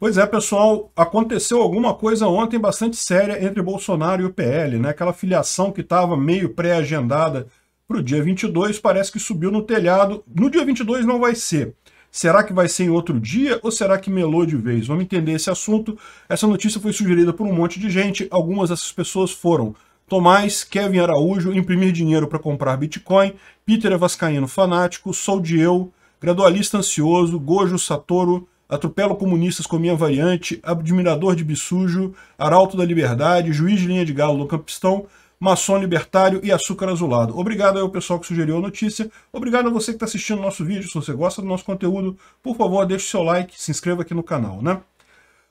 Pois é, pessoal, aconteceu alguma coisa ontem bastante séria entre Bolsonaro e o PL, né? Aquela filiação que estava meio pré-agendada para o dia 22 parece que subiu no telhado. No dia 22 não vai ser. Será que vai ser em outro dia ou será que melou de vez? Vamos entender esse assunto. Essa notícia foi sugerida por um monte de gente. Algumas dessas pessoas foram Tomás, Kevin Araújo, Imprimir Dinheiro para Comprar Bitcoin, Peter Vascaíno Fanático, Sou de Eu, Gradualista Ansioso, Gojo Satoru, atropelo comunistas com minha variante, admirador de bisujo, arauto da liberdade, juiz de linha de galo do Campistão, maçom libertário e açúcar azulado. Obrigado ao pessoal que sugeriu a notícia, obrigado a você que está assistindo o nosso vídeo, se você gosta do nosso conteúdo, por favor, deixe seu like, se inscreva aqui no canal, né?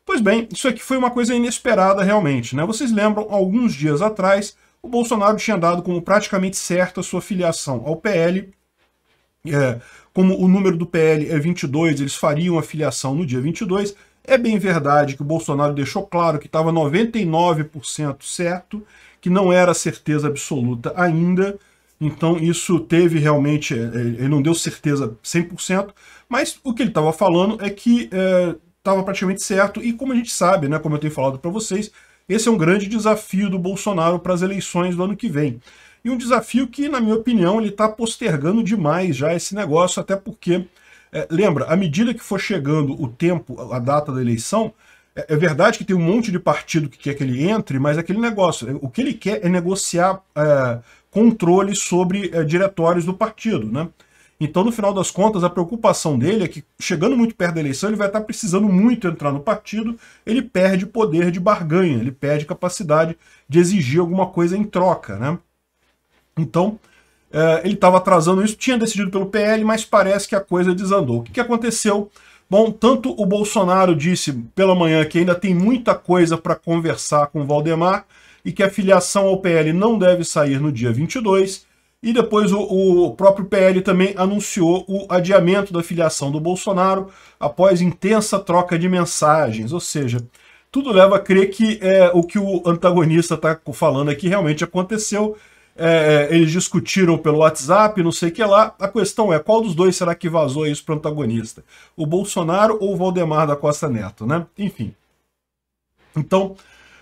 Pois bem, isso aqui foi uma coisa inesperada realmente, né? Vocês lembram, alguns dias atrás, o Bolsonaro tinha dado como praticamente certa sua filiação ao PL, é, como o número do PL é 22, eles fariam a filiação no dia 22. É bem verdade que o Bolsonaro deixou claro que estava 99% certo, que não era certeza absoluta ainda. Então isso teve realmente, é, é, ele não deu certeza 100%, mas o que ele estava falando é que estava é, praticamente certo. E como a gente sabe, né, como eu tenho falado para vocês, esse é um grande desafio do Bolsonaro para as eleições do ano que vem e um desafio que, na minha opinião, ele está postergando demais já esse negócio, até porque, é, lembra, à medida que for chegando o tempo, a data da eleição, é, é, verdade que tem um monte de partido que quer que ele entre, mas aquele negócio, é, o que ele quer é negociar é, controle sobre é, diretórios do partido, né? Então, no final das contas, a preocupação dele é que, chegando muito perto da eleição, ele vai estar tá precisando muito entrar no partido, ele perde poder de barganha, ele perde capacidade de exigir alguma coisa em troca, né? Então, é, ele estava atrasando isso, tinha decidido pelo PL, mas parece que a coisa desandou. O que, que aconteceu? Bom, tanto o Bolsonaro disse pela manhã que ainda tem muita coisa para conversar com o Valdemar e que a filiação ao PL não deve sair no dia 22, e depois o, o, próprio PL também anunciou o adiamento da filiação do Bolsonaro após intensa troca de mensagens. Ou seja, tudo leva a crer que é, o que o antagonista está falando aqui realmente aconteceu. É, é, eles discutiram pelo WhatsApp, não sei o que lá. A questão é, qual dos dois será que vazou isso para o antagonista? O Bolsonaro ou o Valdemar da Costa Neto, né? Enfim. Então,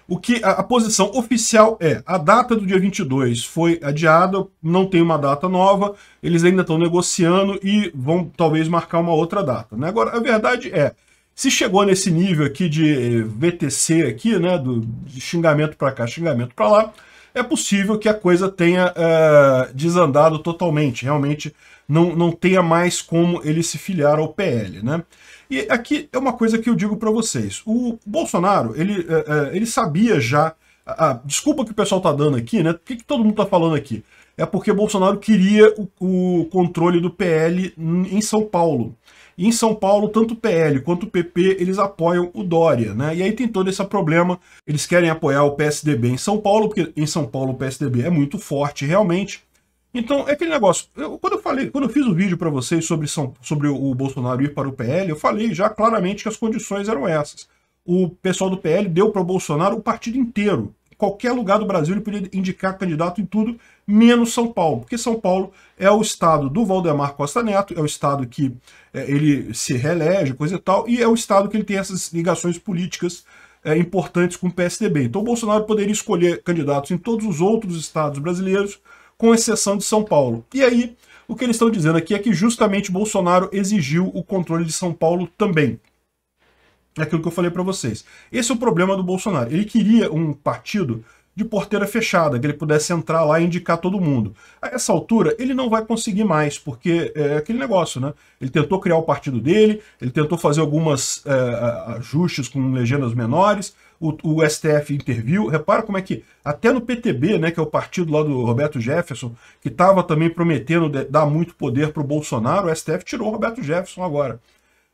o que a, a posição oficial é, a data do dia 22 foi adiada, não tem uma data nova, eles ainda estão negociando e vão talvez marcar uma outra data, né? Agora, a verdade é, se chegou nesse nível aqui de eh, VTC aqui, né, do xingamento para cá, xingamento para lá, é possível que a coisa tenha uh, desandado totalmente, realmente não, não tenha mais como ele se filiar ao PL, né? E aqui é uma coisa que eu digo para vocês. O Bolsonaro, ele, uh, uh, ele sabia já... A, a, desculpa que o pessoal tá dando aqui, né? O que, que todo mundo tá falando aqui? É porque Bolsonaro queria o, o controle do PL em São Paulo. E em São Paulo, tanto o PL quanto o PP, eles apoiam o Dória, né? E aí tem todo esse problema, eles querem apoiar o PSDB em São Paulo, porque em São Paulo o PSDB é muito forte realmente. Então, é aquele negócio, eu, quando eu falei, quando eu fiz o um vídeo para vocês sobre, São, sobre o Bolsonaro ir para o PL, eu falei já claramente que as condições eram essas. O pessoal do PL deu para o Bolsonaro o partido inteiro qualquer lugar do Brasil ele podia indicar candidato em tudo, menos São Paulo, porque São Paulo é o estado do Valdemar Costa Neto, é o estado que é, ele se reelege, coisa e tal, e é o estado que ele tem essas ligações políticas é, importantes com o PSDB. Então o Bolsonaro poderia escolher candidatos em todos os outros estados brasileiros, com exceção de São Paulo. E aí, o que eles estão dizendo aqui é que justamente Bolsonaro exigiu o controle de São Paulo também. É aquilo que eu falei para vocês. Esse é o problema do Bolsonaro. Ele queria um partido de porteira fechada, que ele pudesse entrar lá e indicar todo mundo. A essa altura, ele não vai conseguir mais, porque é, é aquele negócio, né? Ele tentou criar o partido dele, ele tentou fazer algumas é, ajustes com legendas menores, o, o, STF interviu. Repara como é que, até no PTB, né, que é o partido lá do Roberto Jefferson, que estava também prometendo dar muito poder para o Bolsonaro, o STF tirou o Roberto Jefferson agora.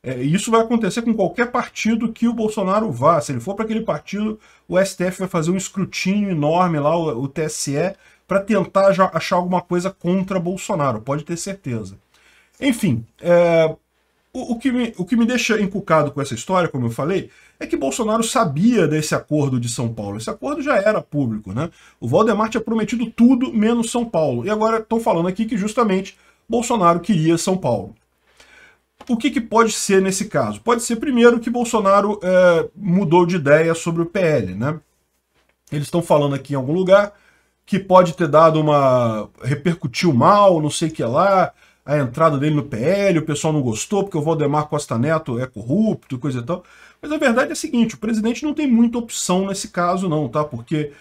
É, isso vai acontecer com qualquer partido que o Bolsonaro vá. Se ele for para aquele partido, o STF vai fazer um escrutínio enorme lá, o, o TSE, para tentar achar alguma coisa contra Bolsonaro, pode ter certeza. Enfim, é, o, o, que me, o que me deixa encucado com essa história, como eu falei, é que Bolsonaro sabia desse acordo de São Paulo. Esse acordo já era público, né? O Valdemar tinha prometido tudo menos São Paulo. E agora estão falando aqui que justamente Bolsonaro queria São Paulo. O que, que, pode ser nesse caso? Pode ser, primeiro, que Bolsonaro é, mudou de ideia sobre o PL. Né? Eles estão falando aqui em algum lugar que pode ter dado uma. repercutiu mal, não sei o que lá, a entrada dele no PL, o pessoal não gostou, porque o Valdemar Costa Neto é corrupto, coisa e tal. Mas a verdade é a seguinte: o presidente não tem muita opção nesse caso, não, tá? Porque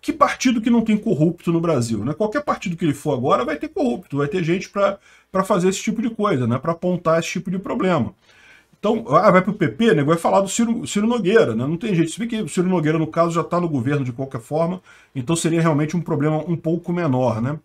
que partido que não tem corrupto no Brasil? Né? Qualquer partido que ele for agora vai ter corrupto, vai ter gente para fazer esse tipo de coisa, né? para apontar esse tipo de problema. Então, ah, vai para o PP, né? vai falar do Ciro, Ciro Nogueira, né? não tem jeito. Se vê que o Ciro Nogueira, no caso, já está no governo de qualquer forma, então seria realmente um problema um pouco menor. Né?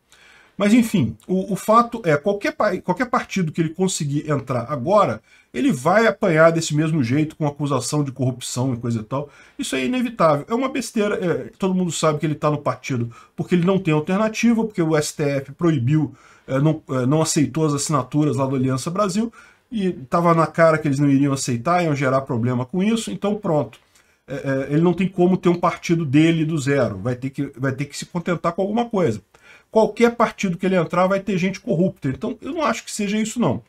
Mas, enfim, o, o fato é, qualquer, qualquer partido que ele conseguir entrar agora, ele vai apanhar desse mesmo jeito, com acusação de corrupção e coisa e tal. Isso é inevitável. É uma besteira. É, todo mundo sabe que ele está no partido porque ele não tem alternativa, porque o STF proibiu, é, não, é, não aceitou as assinaturas lá do Aliança Brasil, e estava na cara que eles não iriam aceitar, iam gerar problema com isso, então pronto. É, é, ele não tem como ter um partido dele do zero, vai ter, que, vai ter que se contentar com alguma coisa. Qualquer partido que ele entrar vai ter gente corrupta, então eu não acho que seja isso não.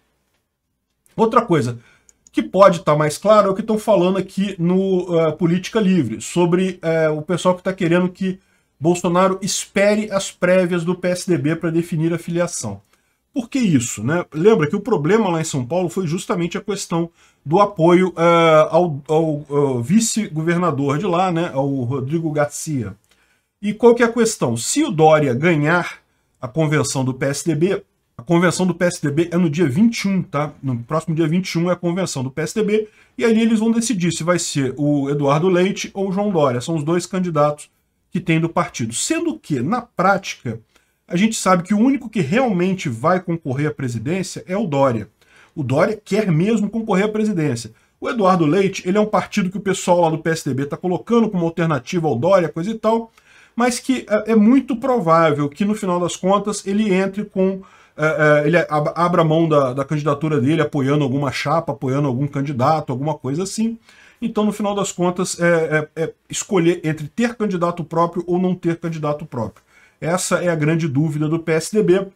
Outra coisa que pode estar tá mais claro é o que estão falando aqui no uh, Política Livre, sobre uh, o pessoal que está querendo que Bolsonaro espere as prévias do PSDB para definir a filiação. Por que isso? Né? Lembra que o problema lá em São Paulo foi justamente a questão do apoio uh, ao, ao, ao vice-governador de lá, né, ao Rodrigo Garcia. E qual que é a questão? Se o Dória ganhar a convenção do PSDB, a convenção do PSDB é no dia 21, tá? No próximo dia 21 é a convenção do PSDB, e ali eles vão decidir se vai ser o Eduardo Leite ou o João Dória. São os dois candidatos que tem do partido. Sendo que, na prática, a gente sabe que o único que realmente vai concorrer à presidência é o Dória. O Dória quer mesmo concorrer à presidência. O Eduardo Leite, ele é um partido que o pessoal lá do PSDB está colocando como alternativa ao Dória, coisa e tal, mas que é, é muito provável que no final das contas ele entre com é, é, ele abra mão da, da candidatura dele, apoiando alguma chapa, apoiando algum candidato, alguma coisa assim. Então, no final das contas, é, é, é, escolher entre ter candidato próprio ou não ter candidato próprio. Essa é a grande dúvida do PSDB.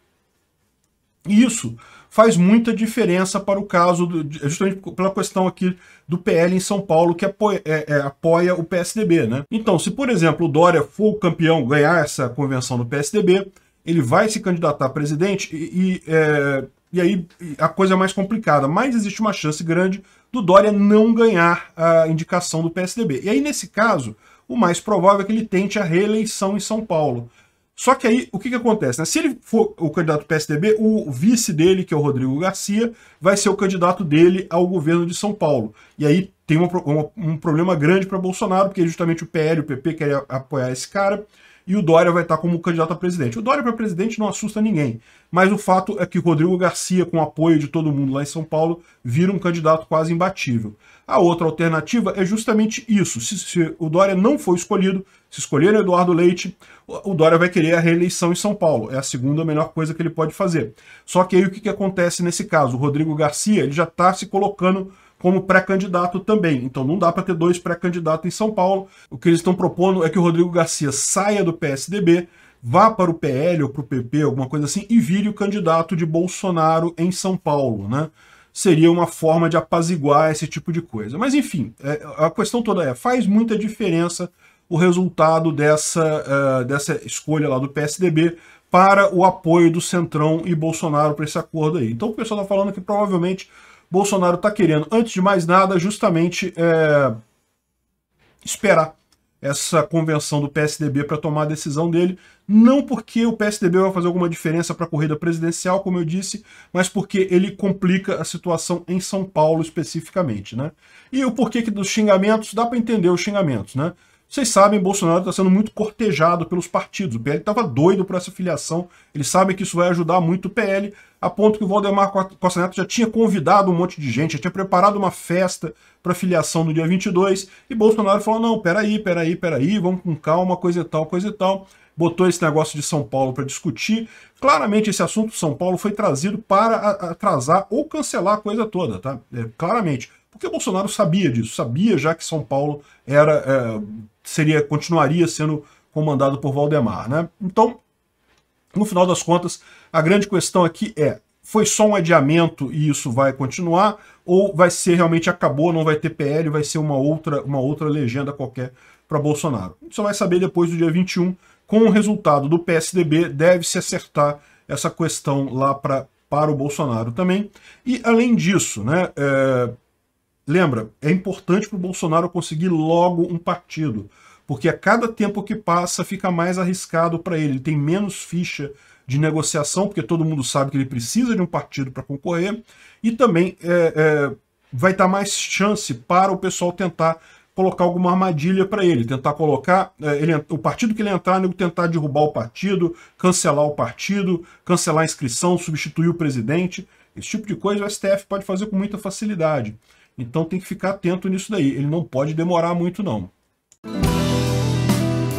E isso faz muita diferença para o caso, do, justamente pela questão aqui do PL em São Paulo, que apoia, é, é apoia o PSDB. Né? Então, se, por exemplo, o Dória for o campeão ganhar essa convenção do PSDB, ele vai se candidatar a presidente e, e, é, e aí a coisa é mais complicada. Mas existe uma chance grande do Dória não ganhar a indicação do PSDB. E aí, nesse caso, o mais provável é que ele tente a reeleição em São Paulo. Só que aí, o que, que acontece? Né? Se ele for o candidato do PSDB, o vice dele, que é o Rodrigo Garcia, vai ser o candidato dele ao governo de São Paulo. E aí tem uma, uma, um problema grande para Bolsonaro, porque é justamente o PL e o PP querem apoiar esse cara e o Dória vai estar como candidato a presidente. O Dória para presidente não assusta ninguém, mas o fato é que o Rodrigo Garcia, com o apoio de todo mundo lá em São Paulo, vira um candidato quase imbatível. A outra alternativa é justamente isso. Se, se o Dória não for escolhido, se escolher Eduardo Leite, o Dória vai querer a reeleição em São Paulo. É a segunda melhor coisa que ele pode fazer. Só que aí o que, que acontece nesse caso? O Rodrigo Garcia ele já está se colocando como pré-candidato também. Então não dá para ter dois pré-candidatos em São Paulo. O que eles estão propondo é que o Rodrigo Garcia saia do PSDB, vá para o PL ou para o PP, alguma coisa assim, e vire o candidato de Bolsonaro em São Paulo, né? Seria uma forma de apaziguar esse tipo de coisa. Mas enfim, é, a questão toda é, faz muita diferença o resultado dessa, uh, dessa escolha lá do PSDB para o apoio do Centrão e Bolsonaro para esse acordo aí. Então o pessoal está falando que provavelmente Bolsonaro está querendo, antes de mais nada, justamente é, esperar essa convenção do PSDB para tomar a decisão dele, não porque o PSDB vai fazer alguma diferença para a corrida presidencial, como eu disse, mas porque ele complica a situação em São Paulo especificamente, né? E o porquê que dos xingamentos, dá para entender os xingamentos, né? Vocês sabem, Bolsonaro está sendo muito cortejado pelos partidos. O PL estava doido por essa filiação. Eles sabem que isso vai ajudar muito o PL a ponto que o Valdemar Costa Neto já tinha convidado um monte de gente, já tinha preparado uma festa para filiação no dia 22, e Bolsonaro falou, não, peraí, peraí, peraí, vamos com calma, coisa e tal, coisa e tal. Botou esse negócio de São Paulo para discutir. Claramente, esse assunto de São Paulo foi trazido para atrasar ou cancelar a coisa toda, tá? É, claramente. Porque Bolsonaro sabia disso, sabia já que São Paulo era, é, seria, continuaria sendo comandado por Valdemar, né? Então, no final das contas, a grande questão aqui é, foi só um adiamento e isso vai continuar, ou vai ser realmente acabou, não vai ter PL, vai ser uma outra, uma outra legenda qualquer para Bolsonaro. A gente só vai saber depois do dia 21, com o resultado do PSDB, deve-se acertar essa questão lá pra, para o Bolsonaro também. E além disso, né, é, lembra, é importante para o Bolsonaro conseguir logo um partido porque a cada tempo que passa fica mais arriscado para ele. Ele tem menos ficha de negociação, porque todo mundo sabe que ele precisa de um partido para concorrer, e também é, é, vai estar tá mais chance para o pessoal tentar colocar alguma armadilha para ele, tentar colocar é, ele, o partido que ele entrar, nego tentar derrubar o partido, cancelar o partido, cancelar a inscrição, substituir o presidente. Esse tipo de coisa o STF pode fazer com muita facilidade. Então tem que ficar atento nisso daí. Ele não pode demorar muito, não.